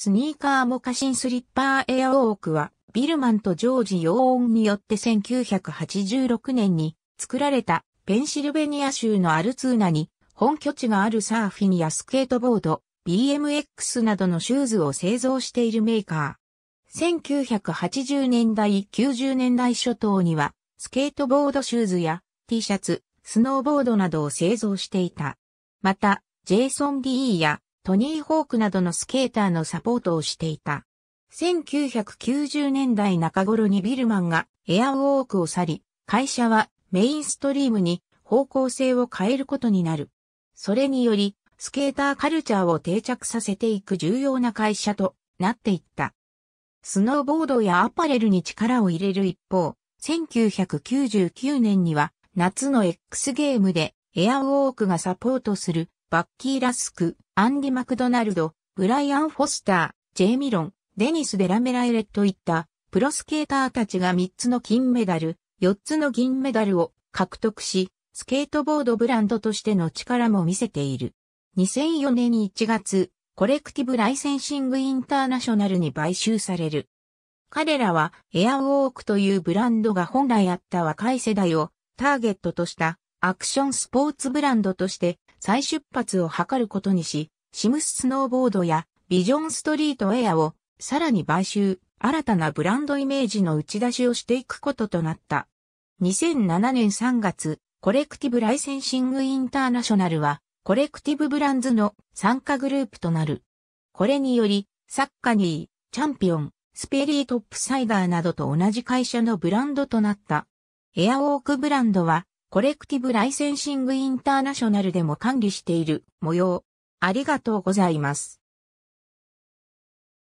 スニーカーモカシンスリッパーエアウォークは、ビルマンとジョージ・ヨーンによって1986年に作られたペンシルベニア州のアルツーナに本拠地があるサーフィンやスケートボード、BMX などのシューズを製造しているメーカー。1980年代、90年代初頭には、スケートボードシューズや T シャツ、スノーボードなどを製造していた。また、ジェイソン・ディーやトニー・ホークなどのスケーターのサポートをしていた。1990年代中頃にビルマンがエアウォークを去り、会社はメインストリームに方向性を変えることになる。それにより、スケーターカルチャーを定着させていく重要な会社となっていった。スノーボードやアパレルに力を入れる一方、1999年には夏の X ゲームでエアウォークがサポートするバッキー・ラスク、アンディ・マクドナルド、ブライアン・フォスター、ジェイミロン、デニス・デラメラエレットいったプロスケーターたちが3つの金メダル、4つの銀メダルを獲得し、スケートボードブランドとしての力も見せている。2004年1月、コレクティブ・ライセンシング・インターナショナルに買収される。彼らはエアウォークというブランドが本来あった若い世代をターゲットとしたアクションスポーツブランドとして再出発を図ることにし、シムススノーボードやビジョンストリートエアをさらに買収、新たなブランドイメージの打ち出しをしていくこととなった。2007年3月、コレクティブライセンシングインターナショナルは、コレクティブブランズの参加グループとなる。これにより、サッカニー、チャンピオン、スペリートップサイダーなどと同じ会社のブランドとなった。エアウォークブランドは、コレクティブライセンシングインターナショナルでも管理している模様。ありがとうございます。